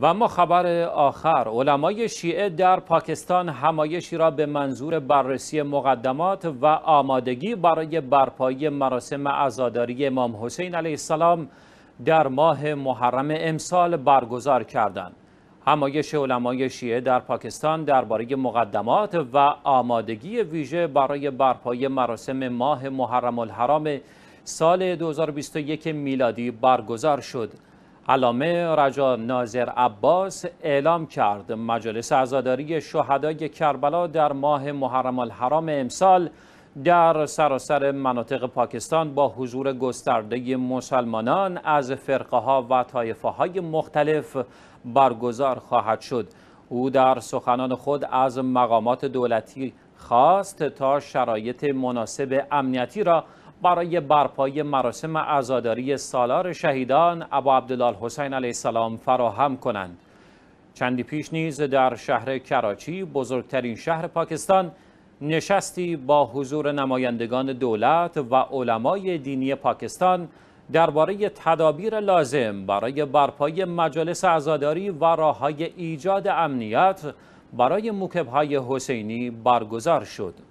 و اما خبر آخر علمای شیعه در پاکستان همایشی را به منظور بررسی مقدمات و آمادگی برای برپایی مراسم عزاداری امام حسین علیه السلام در ماه محرم امسال برگزار کردند. همایش علمای شیعه در پاکستان درباره مقدمات و آمادگی ویژه برای برپایی مراسم ماه محرم الحرام سال 2021 میلادی برگزار شد. علامه رجا ناظر عباس اعلام کرد مجلس عزاداری شهدای کربلا در ماه محرم الحرام امسال در سراسر مناطق پاکستان با حضور گسترده مسلمانان از فرقه ها و طایفه های مختلف برگزار خواهد شد او در سخنان خود از مقامات دولتی خواست تا شرایط مناسب امنیتی را برای برپای مراسم عزاداری سالار شهیدان ابا عبدالله حسین علیه السلام فراهم کنند. چندی پیش نیز در شهر کراچی بزرگترین شهر پاکستان نشستی با حضور نمایندگان دولت و علمای دینی پاکستان درباره تدابیر لازم برای برپای مجالس عزاداری و راههای ایجاد امنیت برای موکبهای حسینی برگزار شد.